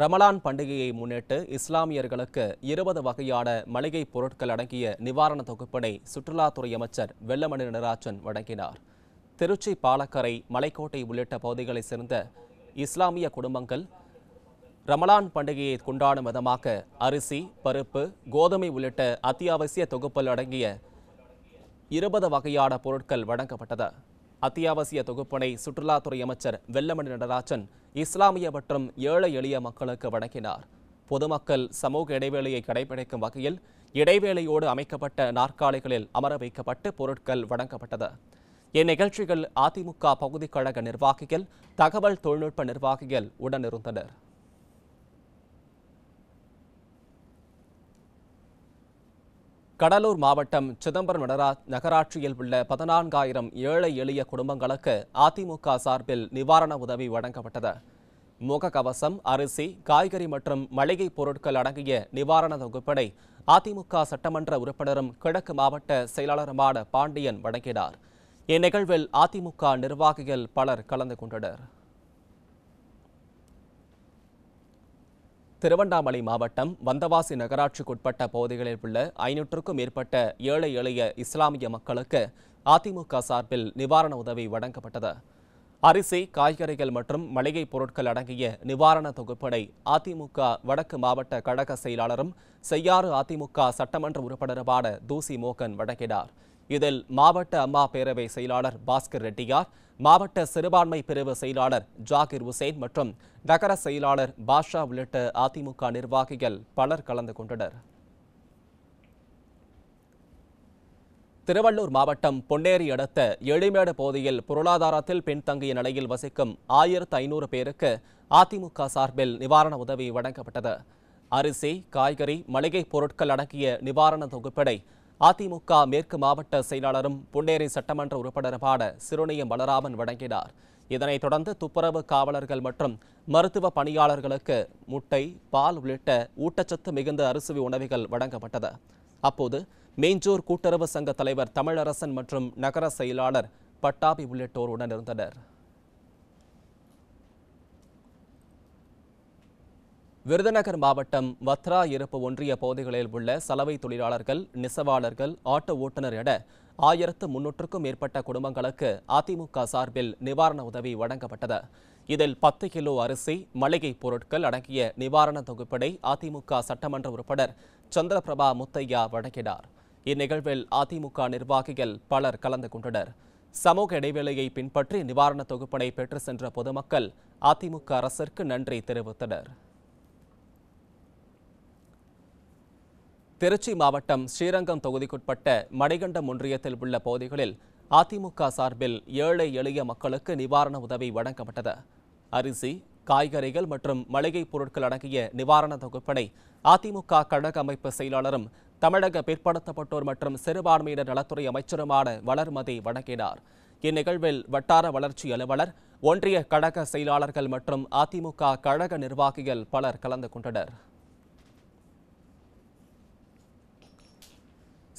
ரமலான் பண்டிகையை முன்னிட்டு இஸ்லாமியர்களுக்கு இருபது வகையான மளிகை பொருட்கள் அடங்கிய நிவாரண தொகுப்பினை சுற்றுலாத்துறை அமைச்சர் வெள்ளமணி நடராஜன் வழங்கினார் திருச்சி பாலக்கரை மலைக்கோட்டை உள்ளிட்ட பகுதிகளைச் சேர்ந்த இஸ்லாமிய குடும்பங்கள் ரமலான் பண்டிகையை கொண்டாடும் விதமாக அரிசி பருப்பு கோதுமை உள்ளிட்ட அத்தியாவசிய தொகுப்பில் அடங்கிய இருபது வகையான பொருட்கள் வழங்கப்பட்டது அத்தியாவசிய தொகுப்பினை சுற்றுலாத்துறை அமைச்சர் வெல்லமணி நடராஜன் இஸ்லாமிய மற்றும் ஏழை எளிய மக்களுக்கு வழங்கினார் பொதுமக்கள் சமூக இடைவேளையை கடைபிடிக்கும் வகையில் இடைவேளையோடு அமைக்கப்பட்ட நாற்காலிகளில் அமர வைக்கப்பட்டு பொருட்கள் வழங்கப்பட்டது இந்நிகழ்ச்சிகள் அதிமுக பகுதிக் கழக நிர்வாகிகள் தகவல் தொழில்நுட்ப நிர்வாகிகள் உடனிருந்தனர் கடலூர் மாவட்டம் சிதம்பரம் நகராட்சியில் உள்ள பதினான்காயிரம் ஏழை எளிய குடும்பங்களுக்கு அதிமுக சார்பில் நிவாரண உதவி வழங்கப்பட்டது முகக்கவசம் அரிசி காய்கறி மற்றும் மளிகைப் பொருட்கள் அடங்கிய நிவாரண தொகுப்பினை அதிமுக சட்டமன்ற உறுப்பினரும் கிழக்கு மாவட்ட செயலாளருமான பாண்டியன் வழங்கினார் இந்நிகழ்வில் அதிமுக நிர்வாகிகள் பலர் கலந்து கொண்டனர் திருவண்ணாமலை மாவட்டம் வந்தவாசி நகராட்சிக்குட்பட்ட பகுதிகளில் உள்ள ஐநூற்றுக்கும் மேற்பட்ட ஏழை எளிய இஸ்லாமிய மக்களுக்கு அதிமுக சார்பில் நிவாரண உதவி வழங்கப்பட்டது அரிசி காய்கறிகள் மற்றும் மளிகை பொருட்கள் அடங்கிய நிவாரண தொகுப்பினை அதிமுக வடக்கு மாவட்ட கழக செயலாளரும் செய்யாறு அதிமுக சட்டமன்ற உறுப்பினருமான தூசி மோகன் வழங்கினார் இதில் மாவட்ட அம்மா பேரவை செயலாளர் பாஸ்கர் ரெட்டியார் மாவட்ட சிறுபான்மை பிரிவு செயலாளர் ஜாகிர் உசேன் மற்றும் நகர செயலாளர் பாஷா உள்ளிட்ட அதிமுக நிர்வாகிகள் பலர் கலந்து கொண்டனர் திருவள்ளூர் மாவட்டம் பொன்னேரி அடுத்த எளிமேடு போதையில் பொருளாதாரத்தில் பின்தங்கிய நிலையில் வசிக்கும் ஆயிரத்து ஐநூறு பேருக்கு அதிமுக சார்பில் நிவாரண உதவி வழங்கப்பட்டது அரிசி காய்கறி மளிகைப் பொருட்கள் அடங்கிய நிவாரண தொகுப்பினை அதிமுக மேற்கு மாவட்ட செயலாளரும் புன்னேரி சட்டமன்ற உறுப்பினருமான சிறுநீயம் பலராமன் வழங்கினார் இதனைத் தொடர்ந்து துப்புரவு காவலர்கள் மற்றும் மருத்துவ பணியாளர்களுக்கு முட்டை பால் உள்ளிட்ட ஊட்டச்சத்து மிகுந்த அரிசுவி உணவுகள் வழங்கப்பட்டது அப்போது மேஞ்சூர் கூட்டுறவு சங்க தலைவர் தமிழரசன் மற்றும் நகர செயலாளர் பட்டாபி உள்ளிட்டோர் உடனிருந்தனர் விருதுநகர் மாவட்டம் வத்ரா இருப்பு ஒன்றிய பகுதிகளில் உள்ள சலவை தொழிலாளர்கள் நெசவாளர்கள் ஆட்டோ ஓட்டுநர் என ஆயிரத்து முன்னூற்றுக்கும் மேற்பட்ட குடும்பங்களுக்கு அதிமுக சார்பில் நிவாரண உதவி வழங்கப்பட்டது இதில் பத்து கிலோ அரிசி மளிகை பொருட்கள் அடங்கிய நிவாரண தொகுப்பினை அதிமுக சட்டமன்ற உறுப்பினர் சந்திரபிரபா முத்தையா வழங்கினார் இந்நிகழ்வில் அதிமுக நிர்வாகிகள் பலர் கலந்து கொண்டனர் சமூக இடைவெளியை பின்பற்றி நிவாரண தொகுப்பினை பெற்று சென்ற பொதுமக்கள் அதிமுக அரசிற்கு நன்றி தெரிவித்தனர் திருச்சி மாவட்டம் ஸ்ரீரங்கம் தொகுதிக்குட்பட்ட மடிகண்டம் ஒன்றியத்தில் உள்ள பகுதிகளில் அதிமுக சார்பில் ஏழை எளிய மக்களுக்கு நிவாரண உதவி வழங்கப்பட்டது அரிசி காய்கறிகள் மற்றும் மளிகைப் பொருட்கள் அடங்கிய நிவாரண தொகுப்பினை அதிமுக கழக அமைப்பு செயலாளரும் தமிழக பிற்படுத்தப்பட்டோர் மற்றும் சிறுபான்மையினர் நலத்துறை அமைச்சருமான வளர்மதி வழங்கினார் இந்நிகழ்வில் வட்டார வளர்ச்சி அலுவலர் ஒன்றிய கழக செயலாளர்கள் மற்றும் அதிமுக கழக நிர்வாகிகள் பலர் கலந்து கொண்டனர்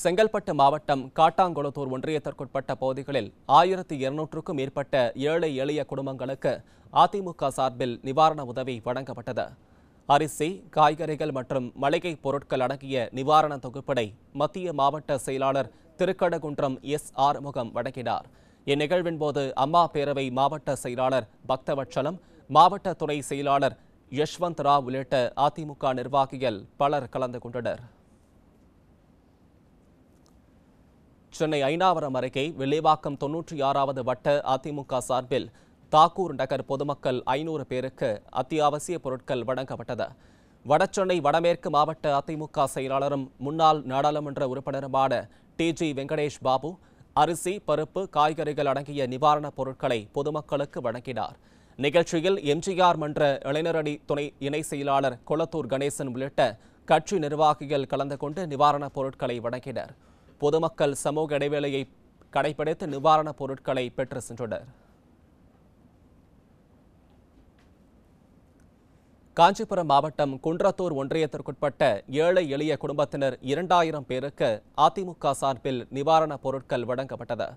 செங்கல்பட்டு மாவட்டம் காட்டாங்குளத்தூர் ஒன்றியத்திற்குட்பட்ட பகுதிகளில் ஆயிரத்தி இருநூற்றுக்கும் மேற்பட்ட ஏழை எளிய குடும்பங்களுக்கு அதிமுக சார்பில் நிவாரண உதவி வழங்கப்பட்டது அரிசி காய்கறிகள் மற்றும் மளிகை பொருட்கள் அடங்கிய நிவாரண தொகுப்பினை மத்திய மாவட்ட செயலாளர் திருக்கடகுன்றம் எஸ் ஆர் முகம் வழங்கினார் இந்நிகழ்வின் போது அம்மா பேரவை மாவட்ட செயலாளர் பக்தவட்சலம் மாவட்ட துணை செயலாளர் யஷ்வந்த் ராவ் உள்ளிட்ட அதிமுக நிர்வாகிகள் பலர் கலந்து கொண்டனர் சென்னை ஐநாவரம் அருகே வெள்ளிவாக்கம் தொன்னூற்றி ஆறாவது வட்ட அதிமுக சார்பில் தாக்கூர் நகர் பொதுமக்கள் ஐநூறு பேருக்கு அத்தியாவசிய பொருட்கள் வழங்கப்பட்டது வடசென்னை வடமேற்கு மாவட்ட அதிமுக செயலாளரும் முன்னாள் நாடாளுமன்ற உறுப்பினருமான டி ஜி வெங்கடேஷ் பாபு அரிசி பருப்பு காய்கறிகள் அடங்கிய நிவாரணப் பொருட்களை பொதுமக்களுக்கு வழங்கினார் நிகழ்ச்சியில் எம்ஜிஆர் மன்ற இளைஞரணி துணை இணை செயலாளர் கொளத்தூர் கணேசன் உள்ளிட்ட கட்சி நிர்வாகிகள் கலந்து கொண்டு நிவாரணப் பொருட்களை வழங்கினர் பொதுமக்கள் சமூக இடைவேளையை கடைபிடித்து நிவாரணப் பொருட்களை பெற்று சென்றனர் காஞ்சிபுரம் மாவட்டம் குன்றத்தூர் ஒன்றியத்திற்குட்பட்ட ஏழை எளிய குடும்பத்தினர் இரண்டாயிரம் பேருக்கு அதிமுக சார்பில் நிவாரணப் பொருட்கள் வழங்கப்பட்டது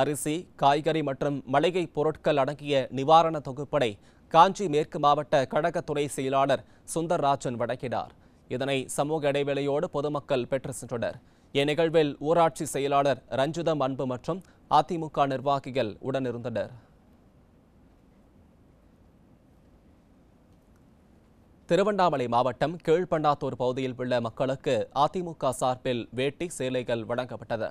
அரிசி காய்கறி மற்றும் மளிகை பொருட்கள் அடங்கிய நிவாரண தொகுப்படை காஞ்சி மேற்கு மாவட்ட கழக துணை செயலாளர் சுந்தர்ராஜன் வழங்கினார் இதனை சமூக இடைவெளியோடு பொதுமக்கள் பெற்று சென்றனர் இந்நிகழ்வில் ஊராட்சி செயலாளர் ரஞ்சிதம் அன்பு மற்றும் அதிமுக நிர்வாகிகள் உடனிருந்தனர் திருவண்ணாமலை மாவட்டம் கீழ்பண்ணாத்தூர் பகுதியில் உள்ள மக்களுக்கு அதிமுக சார்பில் வேட்டி சேலைகள் வழங்கப்பட்டது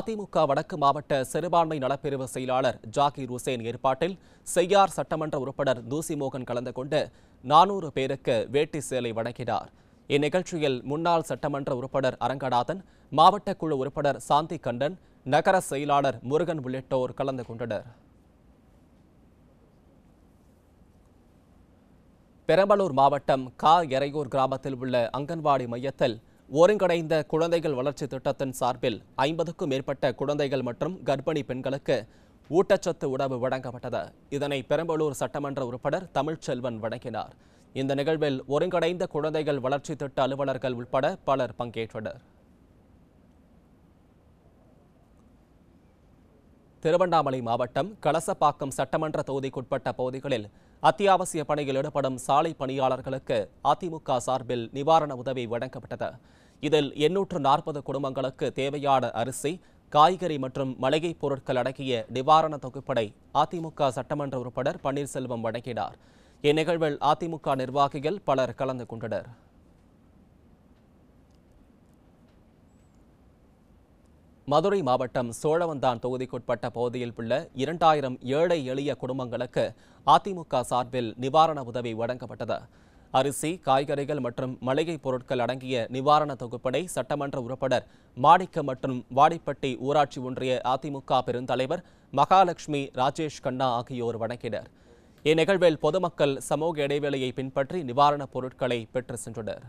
அதிமுக வடக்கு மாவட்ட சிறுபான்மை நலப்பிரிவு செயலாளர் ஜாகிர் ஹுசேன் ஏற்பாட்டில் செய்யார் சட்டமன்ற உறுப்பினர் தூசி மோகன் கலந்து கொண்டு நானூறு பேருக்கு வேட்டி சேலை வழங்கினார் இந்நிகழ்ச்சியில் முன்னாள் சட்டமன்ற உறுப்பினர் அரங்கநாதன் மாவட்ட குழு உறுப்பினர் சாந்தி கண்டன் நகர செயலாளர் முருகன் உள்ளிட்டோர் கலந்து கொண்டனர் பெரம்பலூர் மாவட்டம் கா எரையூர் கிராமத்தில் உள்ள அங்கன்வாடி மையத்தில் ஒருங்கிணைந்த குழந்தைகள் வளர்ச்சி திட்டத்தின் சார்பில் ஐம்பதுக்கும் மேற்பட்ட குழந்தைகள் மற்றும் கர்ப்பிணி பெண்களுக்கு ஊட்டச்சத்து உணவு வழங்கப்பட்டது இதனை பெரம்பலூர் சட்டமன்ற உறுப்பினர் தமிழ்ச்செல்வன் வழங்கினார் இந்த நிகழ்வில் ஒருங்கிணைந்த குழந்தைகள் வளர்ச்சி திட்ட அலுவலர்கள் உட்பட பலர் பங்கேற்றனர் திருவண்ணாமலை மாவட்டம் கலசப்பாக்கம் சட்டமன்ற தொகுதிக்குட்பட்ட பகுதிகளில் அத்தியாவசிய பணியில் ஈடுபடும் சாலை பணியாளர்களுக்கு அதிமுக சார்பில் நிவாரண உதவி வழங்கப்பட்டது இதில் எண்ணூற்று நாற்பது குடும்பங்களுக்கு தேவையான அரிசி காய்கறி மற்றும் மளிகை பொருட்கள் அடங்கிய நிவாரண தொகுப்படை அதிமுக சட்டமன்ற உறுப்பினர் பன்னீர்செல்வம் வழங்கினார் இந்நிகழ்வில் அதிமுக நிர்வாகிகள் பலர் கலந்து கொண்டனர் மதுரை மாவட்டம் சோழவந்தான் தொகுதிக்குட்பட்ட பகுதியில் உள்ள இரண்டாயிரம் ஏழை எளிய குடும்பங்களுக்கு அதிமுக சார்பில் நிவாரண உதவி வழங்கப்பட்டது அரிசி காய்கறிகள் மற்றும் மளிகை பொருட்கள் அடங்கிய நிவாரண தொகுப்பினை சட்டமன்ற உறுப்பினர் மாணிக்க மற்றும் வாடிப்பட்டி ஊராட்சி ஒன்றிய அதிமுக பெருந்தலைவர் மகாலட்சுமி ராஜேஷ் கண்ணா ஆகியோர் வழங்கினர் இந்நிகழ்வில் பொதுமக்கள் சமூக இடைவெளியை பின்பற்றி நிவாரணப் பொருட்களை பெற்று சென்றனர்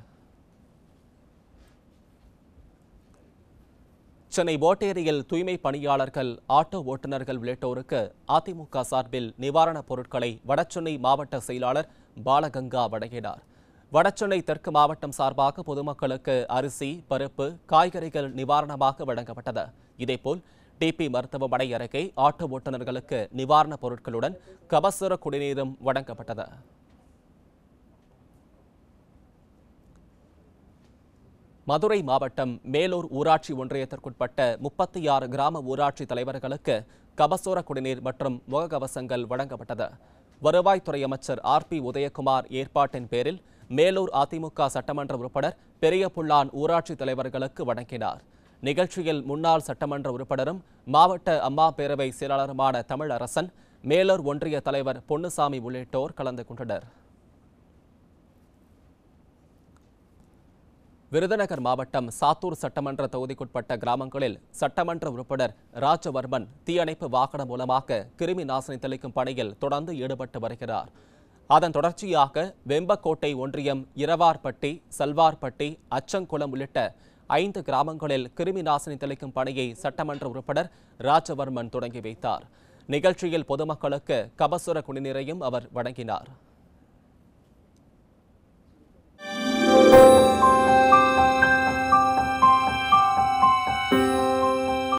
சென்னை ஓட்டேரியில் தூய்மை பணியாளர்கள் ஆட்டோ ஓட்டுநர்கள் உள்ளிட்டோருக்கு அதிமுக சார்பில் நிவாரணப் பொருட்களை வடசென்னை மாவட்ட செயலாளர் பாலகங்கா வழங்கினார் வடசென்னை தெற்கு மாவட்டம் சார்பாக பொதுமக்களுக்கு அரிசி பருப்பு காய்கறிகள் நிவாரணமாக வழங்கப்பட்டது இதேபோல் டிபி மருத்துவமனை அருகே ஆட்டோ ஓட்டுநர்களுக்கு நிவாரணப் பொருட்களுடன் கபசுர குடிநீரும் வழங்கப்பட்டது மதுரை மாவட்டம் மேலூர் ஊராட்சி ஒன்றியத்திற்குட்பட்ட முப்பத்தி ஆறு கிராம ஊராட்சி தலைவர்களுக்கு கபசுர குடிநீர் மற்றும் முகக்கவசங்கள் வழங்கப்பட்டது வருவாய்த்துறை அமைச்சர் ஆர் பி உதயகுமார் ஏற்பாட்டின் பேரில் மேலூர் அதிமுக சட்டமன்ற உறுப்பினர் பெரியபுள்ளான் ஊராட்சி தலைவர்களுக்கு வழங்கினார் நிகழ்ச்சியில் முன்னாள் சட்டமன்ற உறுப்பினரும் மாவட்ட அம்மா பேரவை செயலாளருமான தமிழரசன் மேலூர் ஒன்றிய தலைவர் பொன்னுசாமி உள்ளிட்டோர் கலந்து கொண்டனர் விருதுநகர் மாவட்டம் சாத்தூர் சட்டமன்ற தொகுதிக்குட்பட்ட கிராமங்களில் சட்டமன்ற உறுப்பினர் ராஜவர்மன் தீயணைப்பு வாகனம் மூலமாக கிருமி நாசினி தெளிக்கும் பணியில் தொடர்ந்து ஈடுபட்டு வருகிறார் அதன் தொடர்ச்சியாக வெம்பக்கோட்டை ஒன்றியம் இரவார்பட்டி சல்வார்பட்டி அச்சங்குளம் உள்ளிட்ட ஐந்து கிராமங்களில் கிருமி நாசினி தெளிக்கும் பணியை சட்டமன்ற உறுப்பினர் ராஜவர்மன் தொடங்கி வைத்தார் நிகழ்ச்சியில் பொதுமக்களுக்கு கபசுர குடிநீரையும் அவர் வழங்கினார்